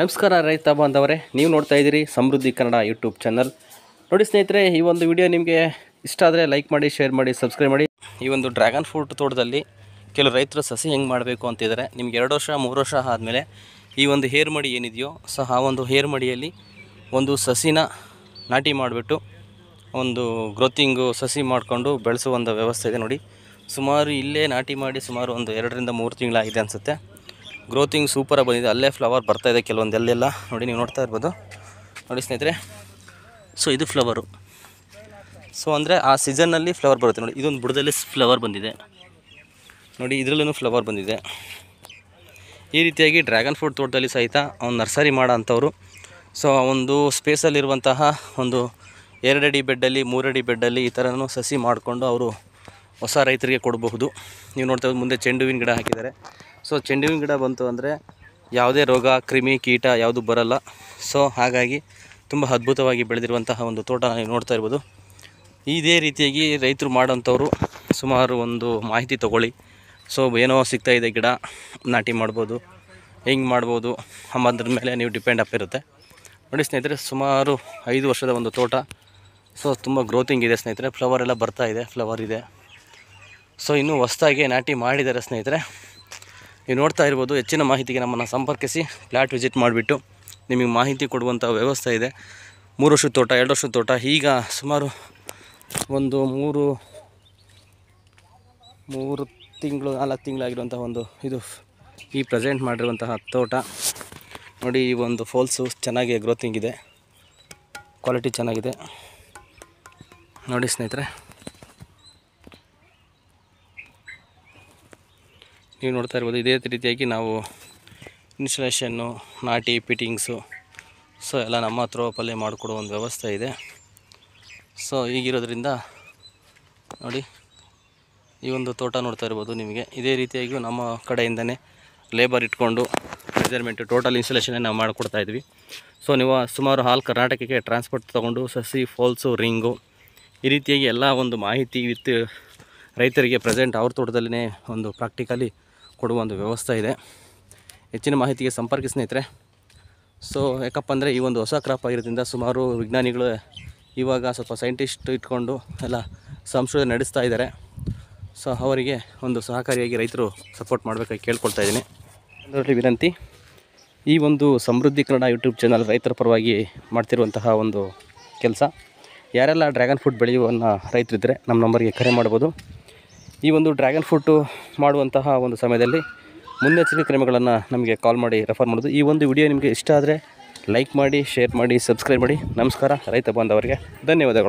ನಮಸ್ಕಾರ ರೈತ ಬಾಂಧವರೇ ನೀವು ನೋಡ್ತಾ ಇದ್ದೀರಿ ಸಮೃದ್ಧಿ ಕನ್ನಡ ಯೂಟ್ಯೂಬ್ ಚಾನಲ್ ನೋಡಿ ಸ್ನೇಹಿತರೆ ಈ ಒಂದು ವಿಡಿಯೋ ನಿಮಗೆ ಇಷ್ಟ ಆದರೆ ಲೈಕ್ ಮಾಡಿ ಶೇರ್ ಮಾಡಿ ಸಬ್ಸ್ಕ್ರೈಬ್ ಮಾಡಿ ಈ ಒಂದು ಡ್ರ್ಯಾಗನ್ ಫ್ರೂಟ್ ತೋಟದಲ್ಲಿ ಕೆಲವು ರೈತರು ಸಸಿ ಹೆಂಗೆ ಮಾಡಬೇಕು ಅಂತಿದ್ದಾರೆ ನಿಮ್ಗೆ ಎರಡು ವರ್ಷ ಮೂರು ವರ್ಷ ಆದಮೇಲೆ ಈ ಒಂದು ಹೇರ್ ಮಡಿ ಏನಿದೆಯೋ ಸೊ ಆ ಒಂದು ಹೇರ್ ಮಡಿಯಲ್ಲಿ ಒಂದು ಸಸಿನ ನಾಟಿ ಮಾಡಿಬಿಟ್ಟು ಒಂದು ಗ್ರೋತಿಂಗು ಸಸಿ ಮಾಡಿಕೊಂಡು ಬೆಳೆಸುವ ಒಂದು ವ್ಯವಸ್ಥೆ ಇದೆ ನೋಡಿ ಸುಮಾರು ಇಲ್ಲೇ ನಾಟಿ ಮಾಡಿ ಸುಮಾರು ಒಂದು ಎರಡರಿಂದ ಮೂರು ತಿಂಗಳಾಗಿದೆ ಅನಿಸುತ್ತೆ ಗ್ರೋತಿಂಗ್ ಸೂಪರಾಗಿ ಬಂದಿದೆ ಅಲ್ಲೇ ಫ್ಲವರ್ ಬರ್ತಾಯಿದೆ ಕೆಲವೊಂದು ಎಲ್ಲೆಲ್ಲ ನೋಡಿ ನೀವು ನೋಡ್ತಾ ಇರ್ಬೋದು ನೋಡಿ ಸ್ನೇಹಿತರೆ ಸೊ ಇದು ಫ್ಲವರು ಸೊ ಅಂದರೆ ಆ ಸೀಸನ್ನಲ್ಲಿ ಫ್ಲವರ್ ಬರುತ್ತೆ ನೋಡಿ ಇದೊಂದು ಬುಡದಲ್ಲಿ ಫ್ಲವರ್ ಬಂದಿದೆ ನೋಡಿ ಇದರಲ್ಲೂ ಫ್ಲವರ್ ಬಂದಿದೆ ಈ ರೀತಿಯಾಗಿ ಡ್ರ್ಯಾಗನ್ ಫ್ರೂಟ್ ತೋಟದಲ್ಲಿ ಸಹಿತ ಅವ್ನು ನರ್ಸರಿ ಮಾಡೋ ಅಂಥವ್ರು ಸೊ ಒಂದು ಸ್ಪೇಸಲ್ಲಿರುವಂತಹ ಒಂದು ಎರಡಡಿ ಬೆಡ್ಡಲ್ಲಿ ಮೂರಡಿ ಬೆಡ್ಡಲ್ಲಿ ಈ ಥರನೂ ಸಸಿ ಮಾಡಿಕೊಂಡು ಅವರು ಹೊಸ ರೈತರಿಗೆ ಕೊಡಬಹುದು ನೀವು ನೋಡ್ತಾ ಮುಂದೆ ಚೆಂಡುವಿನ ಗಿಡ ಹಾಕಿದ್ದಾರೆ ಸೊ ಹೂವಿನ ಗಿಡ ಬಂತು ಅಂದರೆ ಯಾವುದೇ ರೋಗ ಕ್ರಿಮಿ ಕೀಟ ಯಾವುದು ಬರಲ್ಲ ಸೊ ಹಾಗಾಗಿ ತುಂಬ ಅದ್ಭುತವಾಗಿ ಬೆಳೆದಿರುವಂತಹ ಒಂದು ತೋಟ ನೀವು ನೋಡ್ತಾ ಇರ್ಬೋದು ಇದೇ ರೀತಿಯಾಗಿ ರೈತರು ಮಾಡೋಂಥವ್ರು ಸುಮಾರು ಒಂದು ಮಾಹಿತಿ ತೊಗೊಳ್ಳಿ ಸೊ ಏನೋ ಸಿಗ್ತಾ ಇದೆ ಗಿಡ ನಾಟಿ ಮಾಡ್ಬೋದು ಹೆಂಗೆ ಮಾಡ್ಬೋದು ಅಂಬದ್ರ ಮೇಲೆ ನೀವು ಡಿಪೆಂಡ್ ಅಪ್ ಇರುತ್ತೆ ನೋಡಿ ಸ್ನೇಹಿತರೆ ಸುಮಾರು ಐದು ವರ್ಷದ ಒಂದು ತೋಟ ಸೊ ತುಂಬ ಗ್ರೋತಿಂಗ್ ಇದೆ ಸ್ನೇಹಿತರೆ ಫ್ಲವರ್ ಎಲ್ಲ ಬರ್ತಾ ಇದೆ ಫ್ಲವರ್ ಇದೆ ಸೊ ಇನ್ನೂ ಹೊಸ್ದಾಗಿ ನಾಟಿ ಮಾಡಿದ್ದಾರೆ ಸ್ನೇಹಿತರೆ ನೀವು ನೋಡ್ತಾ ಇರ್ಬೋದು ಹೆಚ್ಚಿನ ಮಾಹಿತಿಗೆ ನಮ್ಮನ್ನು ಸಂಪರ್ಕಿಸಿ ಫ್ಲ್ಯಾಟ್ ವಿಸಿಟ್ ಮಾಡಿಬಿಟ್ಟು ನಿಮಗೆ ಮಾಹಿತಿ ಕೊಡುವಂಥ ವ್ಯವಸ್ಥೆ ಇದೆ ಮೂರು ವರ್ಷದ ತೋಟ ಎರಡು ವರ್ಷದ ತೋಟ ಈಗ ಸುಮಾರು ಒಂದು ಮೂರು ಮೂರು ತಿಂಗಳು ನಾಲ್ಕು ತಿಂಗಳಾಗಿರುವಂಥ ಒಂದು ಇದು ಈ ಪ್ರೆಸೆಂಟ್ ಮಾಡಿರುವಂತಹ ತೋಟ ನೋಡಿ ಈ ಒಂದು ಫೋಲ್ಸು ಚೆನ್ನಾಗಿ ಗ್ರೋತಿಂಗ್ ಇದೆ ಕ್ವಾಲಿಟಿ ಚೆನ್ನಾಗಿದೆ ನೋಡಿ ಸ್ನೇಹಿತರೆ ನೀವು ನೋಡ್ತಾ ಇರ್ಬೋದು ಇದೇ ರೀತಿಯಾಗಿ ನಾವು ಇನ್ಸ್ಟಾಲೇಷನ್ನು ನಾಟಿ ಫಿಟಿಂಗ್ಸು ಸೊ ಎಲ್ಲ ನಮ್ಮ ಹತ್ರ ಪಲ್ಯ ಮಾಡಿಕೊಡೋ ಒಂದು ವ್ಯವಸ್ಥೆ ಇದೆ ಸೊ ಈಗಿರೋದ್ರಿಂದ ನೋಡಿ ಈ ಒಂದು ತೋಟ ನೋಡ್ತಾ ಇರ್ಬೋದು ನಿಮಗೆ ಇದೇ ರೀತಿಯಾಗಿ ನಮ್ಮ ಕಡೆಯಿಂದನೇ ಲೇಬರ್ ಇಟ್ಕೊಂಡು ಮೆಜರ್ಮೆಂಟು ಟೋಟಲ್ ಇನ್ಸ್ಟಾಲೇಷನ್ನೇ ನಾವು ಮಾಡಿಕೊಡ್ತಾ ಇದ್ವಿ ಸೊ ನೀವು ಸುಮಾರು ಹಾಲ್ ಕರ್ನಾಟಕಕ್ಕೆ ಟ್ರಾನ್ಸ್ಪೋರ್ಟ್ ತೊಗೊಂಡು ಸಸಿ ಫಾಲ್ಸು ರಿಂಗು ಈ ರೀತಿಯಾಗಿ ಎಲ್ಲ ಒಂದು ಮಾಹಿತಿ ವಿತ್ ರೈತರಿಗೆ ಪ್ರೆಸೆಂಟ್ ಅವ್ರ ತೋಟದಲ್ಲೇ ಒಂದು ಪ್ರಾಕ್ಟಿಕಲಿ ಕೊಡುವ ಒಂದು ವ್ಯವಸ್ಥೆ ಇದೆ ಹೆಚ್ಚಿನ ಮಾಹಿತಿಗೆ ಸಂಪರ್ಕ ಸ್ನೇಹಿತರೆ ಸೊ ಯಾಕಪ್ಪ ಅಂದರೆ ಈ ಒಂದು ಹೊಸ ಕ್ರಾಪ್ ಆಗಿರೋದ್ರಿಂದ ಸುಮಾರು ವಿಜ್ಞಾನಿಗಳು ಇವಾಗ ಸ್ವಲ್ಪ ಸೈಂಟಿಸ್ಟ್ ಇಟ್ಕೊಂಡು ಎಲ್ಲ ಸಂಶೋಧನೆ ನಡೆಸ್ತಾ ಇದ್ದಾರೆ ಸೊ ಅವರಿಗೆ ಒಂದು ಸಹಕಾರಿಯಾಗಿ ರೈತರು ಸಪೋರ್ಟ್ ಮಾಡಬೇಕಾಗಿ ಕೇಳ್ಕೊಳ್ತಾ ಇದ್ದೀನಿ ಅದರಲ್ಲಿ ವಿನಂತಿ ಈ ಒಂದು ಸಮೃದ್ಧಿ ಕನ್ನಡ ಯೂಟ್ಯೂಬ್ ಚಾನಲ್ ರೈತರ ಪರವಾಗಿ ಮಾಡ್ತಿರುವಂತಹ ಒಂದು ಕೆಲಸ ಯಾರೆಲ್ಲ ಡ್ರ್ಯಾಗನ್ ಫ್ರೂಟ್ ಬೆಳೆಯುವನ್ನ ರೈತರಿದ್ದರೆ ನಮ್ಮ ನಂಬರಿಗೆ ಕರೆ ಮಾಡ್ಬೋದು ಈ ಒಂದು ಡ್ರ್ಯಾಗನ್ ಫ್ರೂಟು ಮಾಡುವಂತಹ ಒಂದು ಸಮಯದಲ್ಲಿ ಮುನ್ನೆಚ್ಚರಿಕೆ ಕ್ರಮಗಳನ್ನು ನಮಗೆ ಕಾಲ್ ಮಾಡಿ ರೆಫರ್ ಮಾಡೋದು ಈ ಒಂದು ವಿಡಿಯೋ ನಿಮಗೆ ಇಷ್ಟ ಆದರೆ ಲೈಕ್ ಮಾಡಿ ಶೇರ್ ಮಾಡಿ ಸಬ್ಸ್ಕ್ರೈಬ್ ಮಾಡಿ ನಮಸ್ಕಾರ ರೈತ ಬಾಂಧವರಿಗೆ ಧನ್ಯವಾದಗಳು